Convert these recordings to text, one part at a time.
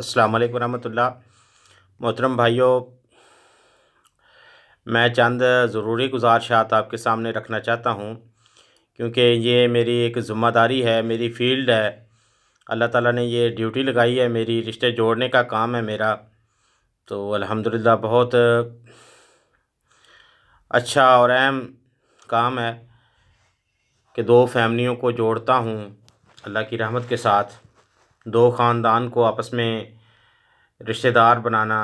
अस्सलाम वालेकुम रहमतुल्लाह मोहतरम भाइयों मैं चंद ज़रूरी गुजारशात आपके सामने रखना चाहता हूँ क्योंकि ये मेरी एक ज़िम्मेदारी है मेरी फ़ील्ड है अल्लाह ताला ने ये ड्यूटी लगाई है मेरी रिश्ते जोड़ने का काम है मेरा तो अल्हम्दुलिल्लाह बहुत अच्छा और अहम काम है कि दो फैमिलियों को जोड़ता हूँ अल्लाह की रहमत के साथ दो ख़ानदान को आपस में रिश्तेदार बनाना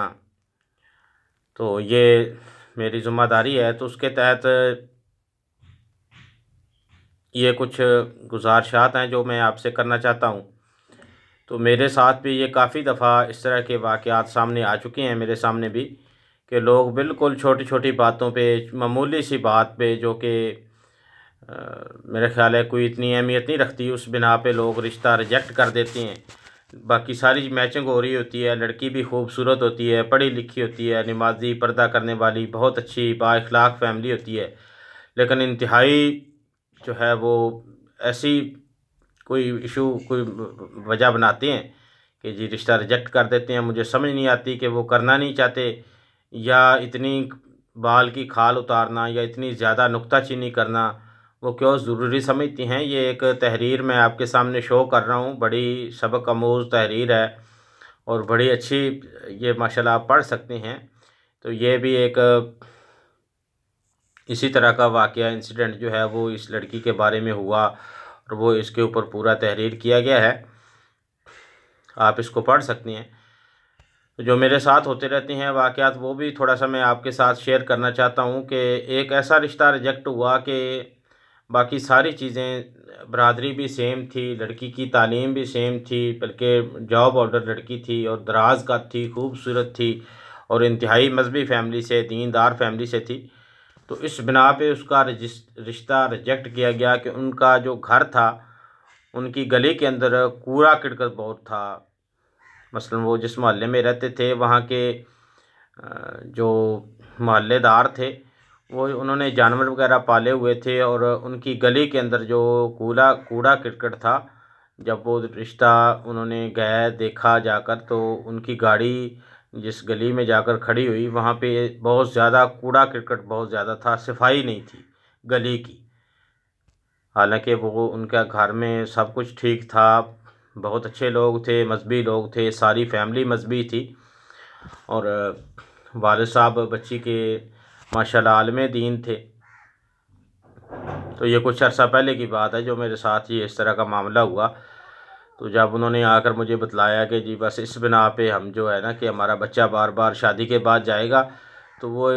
तो ये मेरी ज़िम्मेदारी है तो उसके तहत ये कुछ गुजारशात हैं जो मैं आपसे करना चाहता हूँ तो मेरे साथ भी ये काफ़ी दफ़ा इस तरह के वाक़ात सामने आ चुके हैं मेरे सामने भी कि लोग बिल्कुल छोटी छोटी बातों पे मामूली सी बात पे जो कि मेरे ख्याल है कोई इतनी अहमियत नहीं रखती उस बिना पे लोग रिश्ता रिजेक्ट कर देते हैं बाकी सारी मैचिंग हो रही होती है लड़की भी खूबसूरत होती है पढ़ी लिखी होती है नमाजी पर्दा करने वाली बहुत अच्छी बाखलाक फैमिली होती है लेकिन इंतहाई जो है वो ऐसी कोई इशू कोई वजह बनाते हैं कि जी रिश्ता रिजेक्ट कर देते हैं मुझे समझ नहीं आती कि वो करना नहीं चाहते या इतनी बाल की खाल उतारना या इतनी ज़्यादा नुकताचीनी करना वो क्यों ज़रूरी समझती हैं ये एक तहरीर मैं आपके सामने शो कर रहा हूँ बड़ी सबक आमोज़ तहरीर है और बड़ी अच्छी ये माशाल्लाह आप पढ़ सकती हैं तो ये भी एक इसी तरह का वाक़ इंसिडेंट जो है वो इस लड़की के बारे में हुआ और वो इसके ऊपर पूरा तहरीर किया गया है आप इसको पढ़ सकती हैं जो मेरे साथ होते रहते हैं वाक़ात वो भी थोड़ा सा मैं आपके साथ शेयर करना चाहता हूँ कि एक ऐसा रिश्ता रिजेक्ट हुआ कि बाकी सारी चीज़ें बरदरी भी सेम थी लड़की की तालीम भी सेम थी बल्कि जॉब ऑर्डर लड़की थी और दराज का थी खूबसूरत थी और इंतहाई मजहबी फैमिली से दीनदार फैमिली से थी तो इस बिना पे उसका रिश्ता रिजेक्ट किया गया कि उनका जो घर था उनकी गली के अंदर कूड़ा किड़कर बहुत था मसलन वो जिस मोहल्ले में रहते थे वहाँ के जो मोहल्लेदार थे वो उन्होंने जानवर वगैरह पाले हुए थे और उनकी गली के अंदर जो कूड़ा कूड़ा क्रिकेट था जब वो रिश्ता उन्होंने गया देखा जाकर तो उनकी गाड़ी जिस गली में जाकर खड़ी हुई वहाँ पे बहुत ज़्यादा कूड़ा क्रिकेट बहुत ज़्यादा था सफाई नहीं थी गली की हालांकि वो उनका घर में सब कुछ ठीक था बहुत अच्छे लोग थे मजहबी लोग थे सारी फैमिली मजहबी थी और वाल साहब बच्ची के माशा आलम दीन थे तो ये कुछ अर्सा पहले की बात है जो मेरे साथ ये इस तरह का मामला हुआ तो जब उन्होंने आकर मुझे बतलाया कि जी बस इस बिना पे हम जो है ना कि हमारा बच्चा बार बार शादी के बाद जाएगा तो वो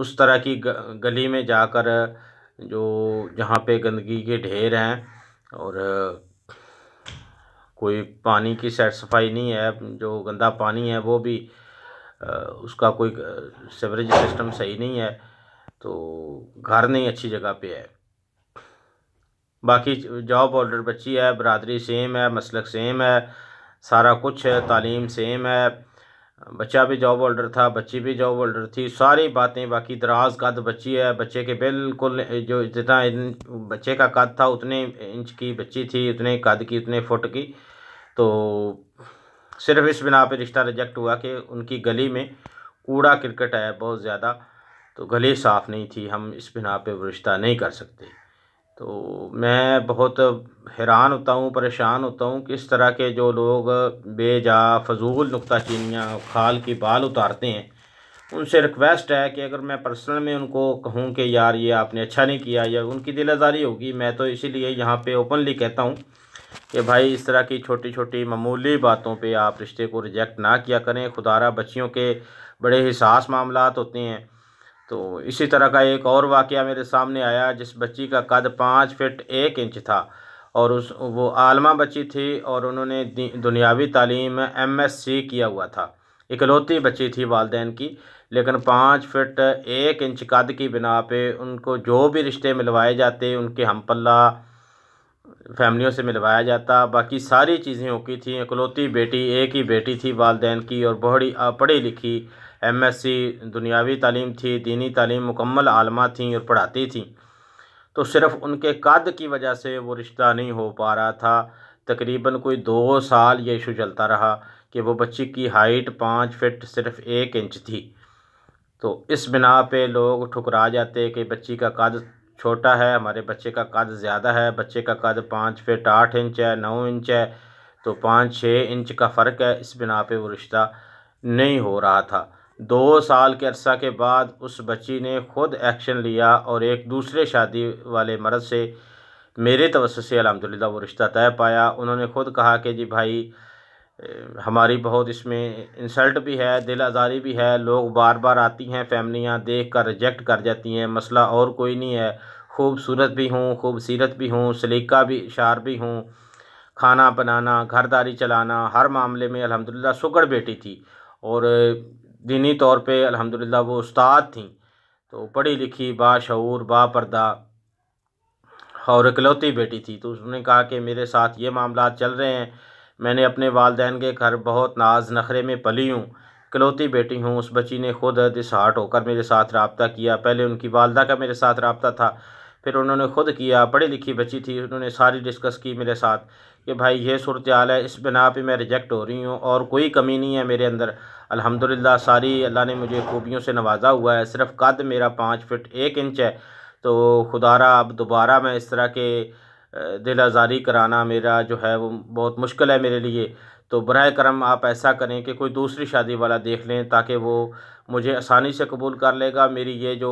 उस तरह की गली में जाकर जो जहाँ पे गंदगी के ढेर हैं और कोई पानी की सैर सफाई नहीं है जो गंदा पानी है वो भी उसका कोई सेवरेज सिस्टम सही नहीं है तो घर नहीं अच्छी जगह पे है बाकी जॉब ऑर्डर बच्ची है बरदरी सेम है मसलक सेम है सारा कुछ है तालीम सेम है बच्चा भी जॉब होल्डर था बच्ची भी जॉब होल्डर थी सारी बातें बाकी दराज कद बच्ची है बच्चे के बिल्कुल जो जितना बच्चे का कद था उतने इंच की बच्ची थी उतने कद की उतने फुट की तो सिर्फ इस बिना पे रिश्ता रिजेक्ट हुआ कि उनकी गली में कूड़ा क्रिकेट है बहुत ज़्यादा तो गली साफ़ नहीं थी हम इस बिना पे वो रिश्ता नहीं कर सकते तो मैं बहुत हैरान होता हूँ परेशान होता हूँ कि इस तरह के जो लोग बेजा फजूल चीनियाँ खाल की बाल उतारते हैं उनसे रिक्वेस्ट है कि अगर मैं पर्सनल में उनको कहूँ कि यार ये आपने अच्छा नहीं किया या उनकी दिल आज़ारी होगी मैं तो इसीलिए यहाँ पे ओपनली कहता हूँ कि भाई इस तरह की छोटी छोटी मामूली बातों पे आप रिश्ते को रिजेक्ट ना किया करें खुदारा बच्चियों के बड़े हिसास मामला होते हैं तो इसी तरह का एक और वाक़ मेरे सामने आया जिस बच्ची का कद पाँच फिट एक इंच था और उस वो आलमा बच्ची थी और उन्होंने दुनियावी तालीम एम एस सी किया हुआ था इकलौती बच्ची थी वालदेन की लेकिन पाँच फिट एक इंच कद की बिना पे उनको जो भी रिश्ते मिलवाए जाते उनके हम पल्ला फैमिलियों से मिलवाया जाता बाकी सारी चीज़ें ओकी थी इकलौती बेटी एक ही बेटी थी वालदेन की और बड़ी पढ़ी लिखी एम एस सी दुनियावी तालीम थी दीनी तालीम मुकम्मल आलमा थी और पढ़ाती थी तो सिर्फ़ उनके कद की वजह से वो रिश्ता नहीं हो पा रहा था तकरीबन कोई दो साल ये इशू चलता रहा कि वो बच्ची की हाइट पाँच फिट सिर्फ एक इंच थी तो इस बिना पे लोग ठुकरा जाते कि बच्ची का कद छोटा है हमारे बच्चे का कद ज़्यादा है बच्चे का कद पाँच फिट आठ इंच है नौ इंच है तो पाँच छः इंच का फ़र्क है इस बिना पे वो रिश्ता नहीं हो रहा था दो साल के अरसा के बाद उस बच्ची ने ख़ुद एक्शन लिया और एक दूसरे शादी वाले मर्द से मेरे तवस से अलहमदिल्ला वो रिश्ता तय पाया उन्होंने ख़ुद कहा कि जी भाई हमारी बहुत इसमें इंसल्ट भी है दिल आज़ारी भी है लोग बार बार आती हैं फैमिलियाँ देख कर रिजेक्ट कर जाती हैं मसला और कोई नहीं है खूबसूरत भी हूँ खूबसीरत भी हूँ सलीका भी शार भी हूँ खाना बनाना घरदारी चलाना हर मामले में अलहमदिल्ला सुगड़ बेटी थी और दीनी तौर पे अल्हम्दुलिल्लाह वो उस्ताद थी तो पढ़ी लिखी बाशूर बापर्दा और इकलौती बेटी थी तो उसने कहा कि मेरे साथ ये मामला चल रहे हैं मैंने अपने वालदेन के घर बहुत नाज नखरे में पली हूँ कलौती बेटी हूँ उस बच्ची ने खुद दिसहाट होकर मेरे साथ रबता किया पहले उनकी वालदा का मेरे साथ रबता था फिर उन्होंने खुद किया पढ़ी लिखी बच्ची थी उन्होंने सारी डिस्कस की मेरे साथ कि भाई ये सूरत है इस बिना पर मैं रिजेक्ट हो रही हूँ और कोई कमी नहीं है मेरे अंदर अल्हम्दुलिल्लाह सारी अल्लाह ने मुझे खूबियों से नवाजा हुआ है सिर्फ कद मेरा पाँच फिट एक इंच है तो खुदारा अब दोबारा मैं इस तरह के दिल आज़ारी कराना मेरा जो है वो बहुत मुश्किल है मेरे लिए तो बर करम आप ऐसा करें कि कोई दूसरी शादी वाला देख लें ताकि वो मुझे आसानी से कबूल कर लेगा मेरी ये जो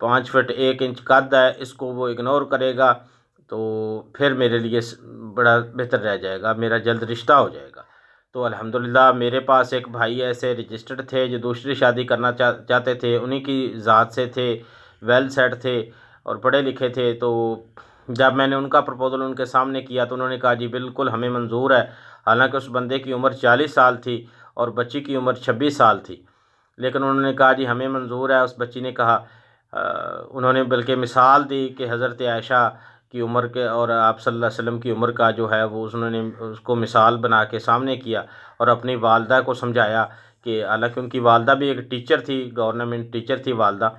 पाँच फिट एक इंच कद है इसको वो इग्नोर करेगा तो फिर मेरे लिए बड़ा बेहतर रह जाएगा मेरा जल्द रिश्ता हो जाएगा तो अल्हम्दुलिल्लाह मेरे पास एक भाई ऐसे रजिस्टर्ड थे जो दूसरी शादी करना चा, चाहते थे उन्हीं की ज़ात से थे वेल सेट थे और पढ़े लिखे थे तो जब मैंने उनका प्रपोज़ल उनके सामने किया तो उन्होंने कहा जी बिल्कुल हमें मंजूर है हालांकि उस बंदे की उम्र चालीस साल थी और बच्ची की उम्र छब्बीस साल थी लेकिन उन्होंने कहा जी हमें मंजूर है उस बच्ची ने कहा आ, उन्होंने बल्कि मिसाल दी कि हज़रत आयशा की उम्र के और आप सल्लल्लाहु अलैहि वसल्लम की उम्र का जो है वो उन्होंने उसको मिसाल बना के सामने किया और अपनी वालदा को समझाया कि हालांकि उनकी वालदा भी एक टीचर थी गवर्नमेंट टीचर थी वालदा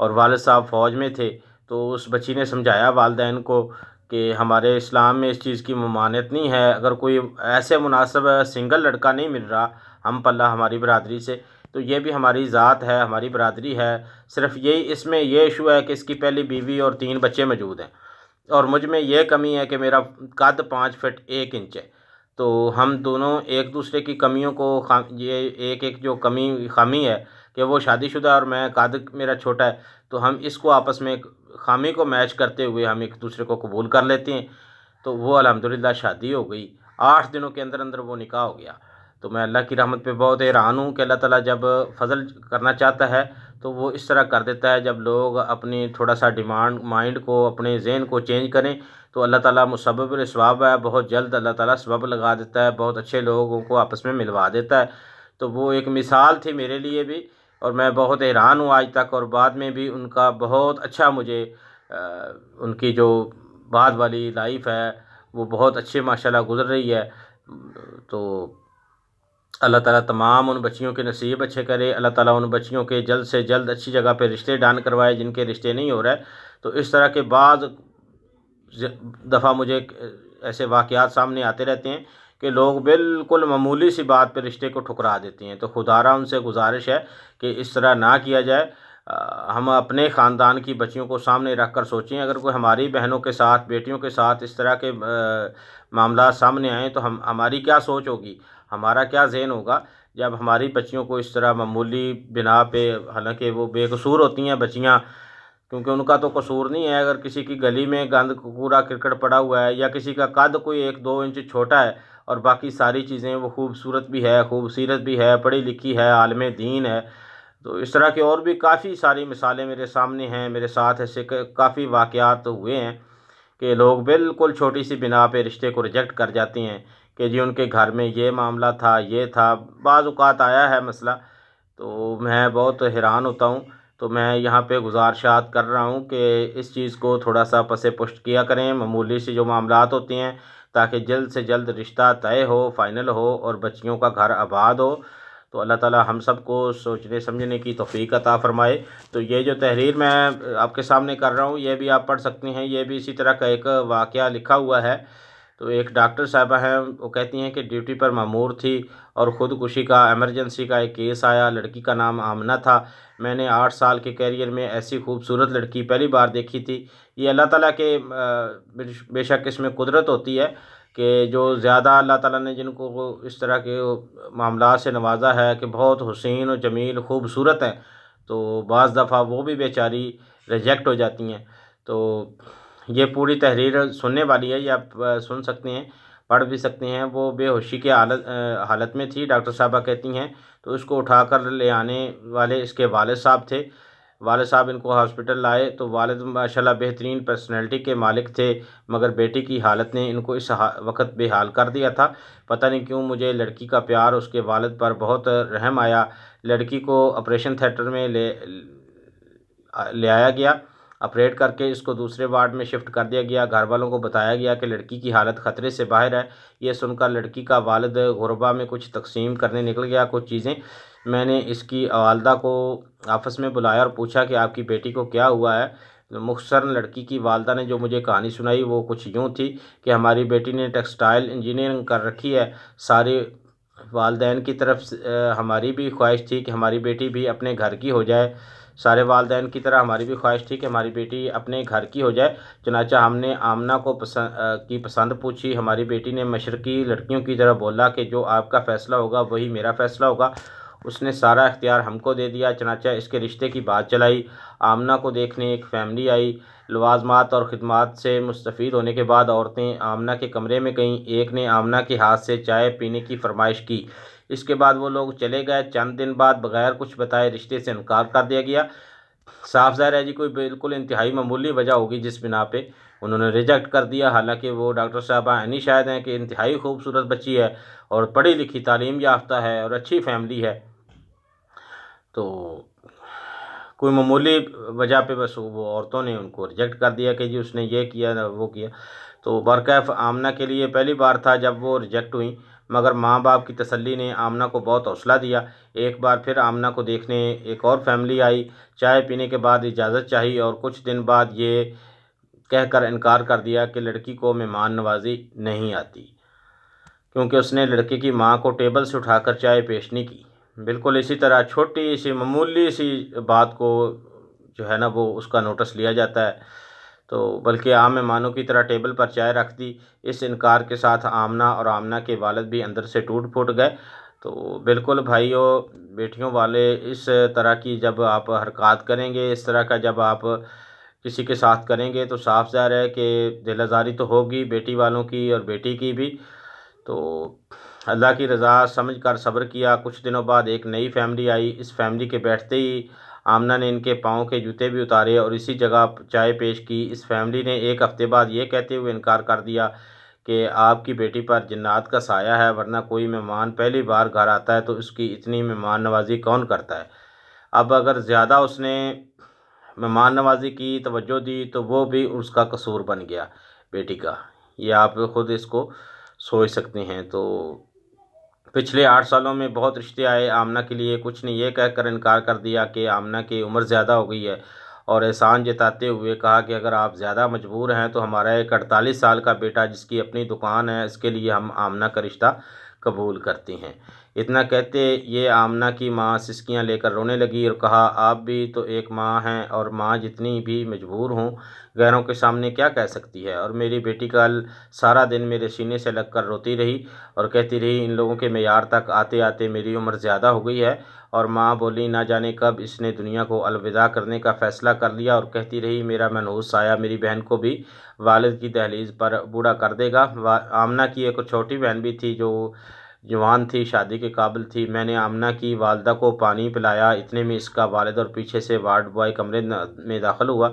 और वालद साहब फ़ौज में थे तो उस बच्ची ने समझाया वालदेन को कि हमारे इस्लाम में इस चीज़ की ममानत नहीं है अगर कोई ऐसे मुनासब सिंगल लड़का नहीं मिल रहा हम पल्ला हमारी बरदरी से तो ये भी हमारी ज़ात है हमारी बरदरी है सिर्फ यही इसमें यह इशू है कि इसकी पहली बीवी और तीन बच्चे मौजूद हैं और मुझ में यह कमी है कि मेरा कद पाँच फिट एक इंच है तो हम दोनों एक दूसरे की कमियों को ये एक एक जो कमी खामी है कि वो शादीशुदा और मैं कद मेरा छोटा है तो हम इसको आपस में ख़ामी को मैच करते हुए हम एक दूसरे को कबूल कर लेते हैं तो वो अलहमदिल्ला शादी हो गई आठ दिनों के अंदर अंदर वो निकाह हो गया तो मैं अल्लाह की रहमत पे बहुत हैरान हूँ कि अल्लाह ताला जब फजल करना चाहता है तो वो इस तरह कर देता है जब लोग अपनी थोड़ा सा डिमांड माइंड को अपने जहन को चेंज करें तो अल्लाह ताला मुसबब स्वाब है बहुत जल्द अल्लाह ताला सबब लगा देता है बहुत अच्छे लोगों को आपस में मिलवा देता है तो वो एक मिसाल थी मेरे लिए भी और मैं बहुत हैरान हूँ आज तक और बाद में भी उनका बहुत अच्छा मुझे आ, उनकी जो बाद वाली लाइफ है वो बहुत अच्छे माशाल्लाह गुजर रही है तो अल्लाह ताला तमाम उन बच्चियों के नसीब अच्छे करे अल्लाह ताला उन बच्चियों के जल्द से जल्द अच्छी जगह पे रिश्ते डान करवाए जिनके रिश्ते नहीं हो रहे तो इस तरह के बाद दफ़ा मुझे ऐसे वाक़ सामने आते रहते हैं कि लोग बिल्कुल मामूली सी बात पर रिश्ते को ठुकरा देती हैं तो खुदारा उनसे गुजारिश है कि इस तरह ना किया जाए हम अपने ख़ानदान की बच्चियों को सामने रख कर सोचें अगर कोई हमारी बहनों के साथ बेटियों के साथ इस तरह के मामला सामने आएँ तो हम हमारी क्या सोच होगी हमारा क्या जहन होगा जब हमारी बच्चियों को इस तरह मामूली बिना पे हालांकि वो बेकसूर होती हैं बच्चियाँ क्योंकि उनका तो कसूर नहीं है अगर किसी की गली में गंद कूड़ा क्रिकेट पड़ा हुआ है या किसी का कद कोई एक दो इंच छोटा है और बाकी सारी चीज़ें वो खूबसूरत भी है खूबसूरत भी है पढ़ी लिखी है आलम दीन है तो इस तरह के और भी काफ़ी सारी मिसालें मेरे सामने हैं मेरे साथ ऐसे काफ़ी वाक़ात हुए हैं कि लोग बिल्कुल छोटी सी बिना पे रिश्ते को रिजेक्ट कर जाते हैं कि जी उनके घर में ये मामला था ये था बाज़ात आया है मसला तो मैं बहुत हैरान होता हूँ तो मैं यहाँ पे गुजारशात कर रहा हूँ कि इस चीज़ को थोड़ा सा पसे पुष्ट किया करें मामूली से जो मामला होते हैं ताकि जल्द से जल्द रिश्ता तय हो फाइनल हो और बच्चियों का घर आबाद हो तो अल्लाह ताला हम सब को सोचने समझने की तोफ़ी अता फ़रमाए तो ये जो तहरीर मैं आपके सामने कर रहा हूँ ये भी आप पढ़ सकते हैं ये भी इसी तरह का एक वाक़ लिखा हुआ है तो एक डॉक्टर साहबा हैं वो कहती हैं कि ड्यूटी पर मामूर थी और ख़ुदकुशी का एमरजेंसी का एक केस आया लड़की का नाम आमना था मैंने आठ साल के कैरियर में ऐसी खूबसूरत लड़की पहली बार देखी थी ये अल्लाह ताला के बेशक इसमें कुदरत होती है कि जो ज़्यादा अल्लाह ताला ने जिनको इस तरह के मामला से नवाजा है कि बहुत हुसैन और जमील खूबसूरत हैं तो बज़ दफ़ा वो भी बेचारी रिजेक्ट हो जाती हैं तो ये पूरी तहरीर सुनने वाली है ये आप सुन सकते हैं पढ़ भी सकते हैं वो बेहोशी के हालत हालत में थी डॉक्टर साहबा कहती हैं तो उसको उठाकर ले आने वाले इसके वालद साहब थे वालद साहब इनको हॉस्पिटल लाए तो वालद माशा बेहतरीन पर्सनैलिटी के मालिक थे मगर बेटी की हालत ने इनको इस वक्त बेहाल कर दिया था पता नहीं क्यों मुझे लड़की का प्यार उसके वालद पर बहुत रहम आया लड़की को ऑपरेशन थिएटर में ले ले आया गया अपरेट करके इसको दूसरे वार्ड में शिफ्ट कर दिया गया घर वालों को बताया गया कि लड़की की हालत ख़तरे से बाहर है ये सुनकर लड़की का वालद गुरबा में कुछ तकसीम करने निकल गया कुछ चीज़ें मैंने इसकी वालदा को आपस में बुलाया और पूछा कि आपकी बेटी को क्या हुआ है मुख्तर लड़की की वालदा ने जो मुझे कहानी सुनाई वो कुछ यूँ थी कि हमारी बेटी ने टेक्सटाइल इंजीनियरिंग कर रखी है सारे वालदेन की तरफ हमारी भी ख्वाहिश थी कि हमारी बेटी भी अपने घर की हो जाए सारे वालदे की तरह हमारी भी ख्वाहिश थी कि हमारी बेटी अपने घर की हो जाए चनाचा हमने आमना को पसंद की पसंद पूछी हमारी बेटी ने मशरकी लड़कियों की तरह बोला कि जो आपका फ़ैसला होगा वही मेरा फ़ैसला होगा उसने सारा इख्तियार हमको दे दिया चनाचा इसके रिश्ते की बात चलाई आमना को देखने एक फैमिली आई लवाजमात और ख़दमात से मुस्तफ़ होने के बाद औरतें आमना के कमरे में गईं एक ने आमना के हाथ से चाय पीने की फरमाइश की इसके बाद वो लोग चले गए चंद दिन बाद बगैर कुछ बताए रिश्ते से इनकार कर दिया गया साफ जाहिर है जी कोई बिल्कुल इंतहाई मामूली वजह होगी जिस बिना पे उन्होंने रिजेक्ट कर दिया हालांकि वो डॉक्टर साहब आनी शायद हैं कि इंतहाई खूबसूरत बच्ची है और पढ़ी लिखी तालीम याफ्ता है और अच्छी फैमिली है तो कोई मामूली वजह पे बस वो औरतों ने उनको रिजेक्ट कर दिया कि जी उसने ये किया वो किया तो बरकैफ आमना के लिए पहली बार था जब वो रिजेक्ट हुई मगर माँ बाप की तसल्ली ने आमना को बहुत हौसला दिया एक बार फिर आमना को देखने एक और फैमिली आई चाय पीने के बाद इजाज़त चाहिए और कुछ दिन बाद ये कहकर इनकार कर दिया कि लड़की को मेहमान नवाजी नहीं आती क्योंकि उसने लड़के की माँ को टेबल से उठाकर चाय पेश नहीं की बिल्कुल इसी तरह छोटी सी मामूली सी बात को जो है ना वो उसका नोटिस लिया जाता है तो बल्कि आम मेहमानों की तरह टेबल पर चाय रख दी इस इनकार के साथ आमना और आमना के वालद भी अंदर से टूट फूट गए तो बिल्कुल भाइयों बेटियों वाले इस तरह की जब आप हरकत करेंगे इस तरह का जब आप किसी के साथ करेंगे तो साफ रहा है कि दिल आज़ारी तो होगी बेटी वालों की और बेटी की भी तो अल्लाह की रज़ा समझ कर सब्र किया कुछ दिनों बाद एक नई फैमिली आई इस फैमिली के बैठते ही आमना ने इनके पाँव के जूते भी उतारे और इसी जगह चाय पेश की इस फैमिली ने एक हफ़्ते बाद ये कहते हुए इनकार कर दिया कि आपकी बेटी पर जन्नात का साया है वरना कोई मेहमान पहली बार घर आता है तो उसकी इतनी मेहमान नवाजी कौन करता है अब अगर ज़्यादा उसने मेहमान नवाजी की तवज्जो दी तो वो भी उसका कसूर बन गया बेटी का ये आप खुद इसको सोच सकते हैं तो पिछले आठ सालों में बहुत रिश्ते आए आमना के लिए कुछ ने यह कह कहकर इनकार कर दिया कि आमना की उम्र ज़्यादा हो गई है और एहसान जताते हुए कहा कि अगर आप ज़्यादा मजबूर हैं तो हमारा एक अड़तालीस साल का बेटा जिसकी अपनी दुकान है इसके लिए हम आमना का रिश्ता कबूल करती हैं इतना कहते ये आमना की माँ सिसकियाँ लेकर रोने लगी और कहा आप भी तो एक माँ हैं और माँ जितनी भी मजबूर हूँ गैरों के सामने क्या कह सकती है और मेरी बेटी कल सारा दिन मेरे सीने से लगकर रोती रही और कहती रही इन लोगों के मैार तक आते आते मेरी उम्र ज़्यादा हो गई है और माँ बोली ना जाने कब इसने दुनिया को अलविदा करने का फ़ैसला कर लिया और कहती रही मेरा मनहूस साया मेरी बहन को भी वालद की दहलीज़ पर बूढ़ा कर देगा आमना की एक छोटी बहन भी थी जो जवान थी शादी के काबिल थी मैंने आमना की वालदा को पानी पिलाया इतने में इसका वालद और पीछे से वार्ड बॉय कमरे में दाखिल हुआ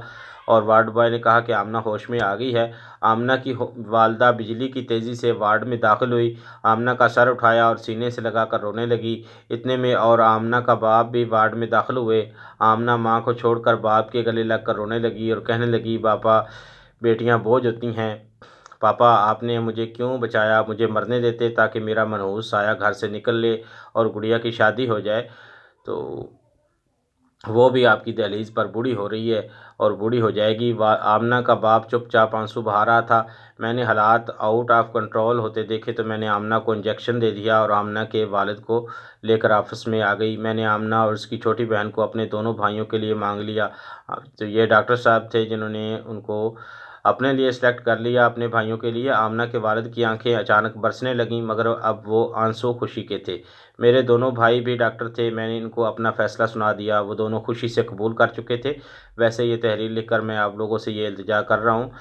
और वार्ड बॉय ने कहा कि आमना होश में आ गई है आमना की वालदा बिजली की तेज़ी से वार्ड में दाखिल हुई आमना का सर उठाया और सीने से लगाकर रोने लगी इतने में और आमना का बाप भी वार्ड में दाखिल हुए आमना माँ को छोड़कर बाप के गले लगकर रोने लगी और कहने लगी पापा बेटियाँ बोझ होती हैं पापा आपने मुझे क्यों बचाया मुझे मरने देते ताकि मेरा मनहूस साया घर से निकल ले और गुड़िया की शादी हो जाए तो वो भी आपकी दहलीज़ पर बूढ़ी हो रही है और बूढ़ी हो जाएगी आमना का बाप चुपचाप आंसू बहा रहा था मैंने हालात आउट ऑफ कंट्रोल होते देखे तो मैंने आमना को इंजेक्शन दे दिया और आमना के वालद को लेकर ऑफिस में आ गई मैंने आमना और उसकी छोटी बहन को अपने दोनों भाइयों के लिए मांग लिया तो ये डॉक्टर साहब थे जिन्होंने उनको अपने लिए सेलेक्ट कर लिया अपने भाइयों के लिए आमना के वालद की आंखें अचानक बरसने लगीं मगर अब वो आंसू खुशी के थे मेरे दोनों भाई भी डॉक्टर थे मैंने इनको अपना फ़ैसला सुना दिया वो दोनों खुशी से कबूल कर चुके थे वैसे ये तहरीर लिखकर मैं आप लोगों से ये इल्तजा कर रहा हूँ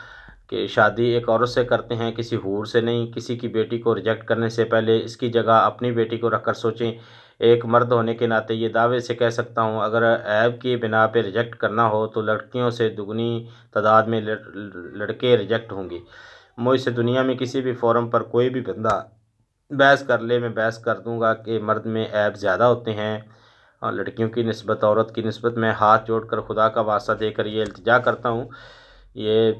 कि शादी एक औरत से करते हैं किसी हूर से नहीं किसी की बेटी को रिजेक्ट करने से पहले इसकी जगह अपनी बेटी को रखकर सोचें एक मर्द होने के नाते ये दावे से कह सकता हूँ अगर ऐब की बिना पर रिजेक्ट करना हो तो लड़कियों से दुगनी तादाद में लड़के रिजेक्ट होंगे मुझसे दुनिया में किसी भी फोरम पर कोई भी बंदा बहस कर ले मैं बहस कर दूंगा कि मर्द में ऐप ज़्यादा होते हैं और लड़कियों की नस्बत औरत की नस्बत मैं हाथ जोड़ कर खुदा का वास्ता देकर ये अल्तजा करता हूँ ये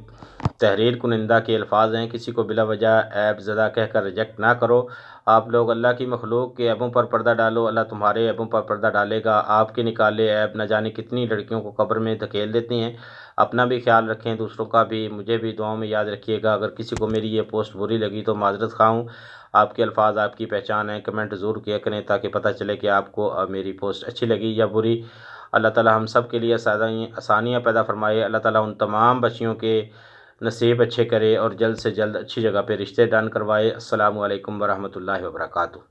तहरीर कुनिंदा के अल्फाज हैं किसी को बिला वजह ऐप ज़दा कहकर रिजेक्ट ना करो आप लोग अल्लाह की मखलूक के ऐबों पर पर्दा डालो अल्लाह तुम्हारे ऐबों पर पर्दा डालेगा आपके निकाले ऐप ना जाने कितनी लड़कियों को कब्र में धकेल देती हैं अपना भी ख्याल रखें दूसरों का भी मुझे भी दुआओं में याद रखिएगा अगर किसी को मेरी ये पोस्ट बुरी लगी तो माजरत खाऊँ आपके अल्फाज आपकी पहचान है कमेंट ज़रूर किया करें ताकि पता चले कि आपको मेरी पोस्ट अच्छी लगी या बुरी अल्लाह ताला हम सब के लिए आसानियाँ पैदा फरमाए अल्लाह ताला उन तमाम बच्चियों के नसीब अच्छे करे और जल्द से जल्द अच्छी जगह पे रिश्ते दान करवाए अल्लाम वरम्ह वर्का